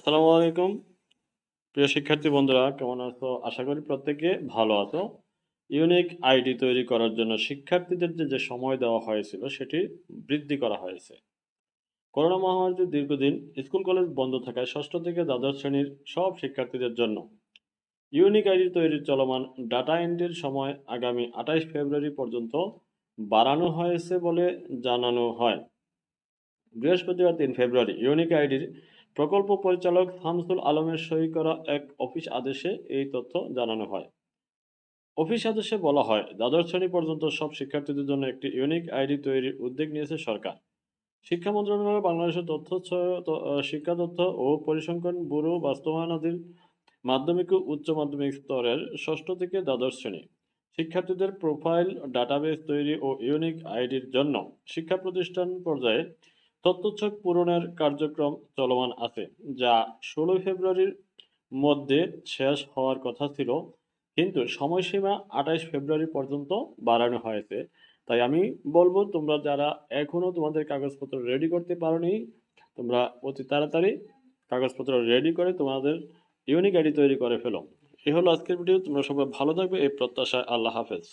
আসসালামু আলাইকুম প্রিয় শিক্ষার্থী বন্ধুরা কেমন আছো আশা করি প্রত্যেকে ভালো আছো ইউনিক আইডি তৈরি করার জন্য শিক্ষার্থীদের যে সময় দেওয়া হয়েছিল সেটি বৃদ্ধি করা হয়েছে করোনা মহামারীতে দীর্ঘদিন স্কুল কলেজ বন্ধ থাকায় ষষ্ঠ থেকে দ্বাদশ শ্রেণীর সব শিক্ষার্থীদের জন্য ইউনিক আইডি তৈরির চলমান ডাটা এন্ট্রির সময় আগামী আঠাইশ ফেব্রুয়ারি পর্যন্ত বাড়ানো হয়েছে বলে জানানো হয় বৃহস্পতিবার তিন ফেব্রুয়ারি ইউনিক আইডির প্রকল্প পরিচালক শামসুল আলমের সই করা এক অফিস আদেশে এই তথ্য জানানো হয় অফিস আদেশে বলা হয় দ্বাদশ শ্রেণী পর্যন্ত সব শিক্ষার্থীদের জন্য একটি ইউনিক আইডি তৈরির উদ্যোগ নিয়েছে সরকার শিক্ষা মন্ত্রণালয় বাংলাদেশের তথ্য শিক্ষা তথ্য ও পরিসংখ্যান ব্যুরো বাস্তবায়নাধীন মাধ্যমিক ও উচ্চ মাধ্যমিক স্তরের ষষ্ঠ থেকে দ্বাদশ শ্রেণী শিক্ষার্থীদের প্রোফাইল ডাটাবেস তৈরি ও ইউনিক আইডির জন্য শিক্ষা প্রতিষ্ঠান পর্যায়ে তথ্যচ্ছক পূরণের কার্যক্রম চলমান আছে যা ষোলোই ফেব্রুয়ারির মধ্যে শেষ হওয়ার কথা ছিল কিন্তু সময়সীমা আঠাইশ ফেব্রুয়ারি পর্যন্ত বাড়ানো হয়েছে তাই আমি বলবো তোমরা যারা এখনও তোমাদের কাগজপত্র রেডি করতে পারোনি তোমরা অতি তাড়াতাড়ি কাগজপত্র রেডি করে তোমাদের ইউনিক আইডি তৈরি করে ফেলো এ হলো আজকের ভিডিও তোমরা সবাই ভালো থাকবে এই প্রত্যাশায় আল্লাহ হাফেজ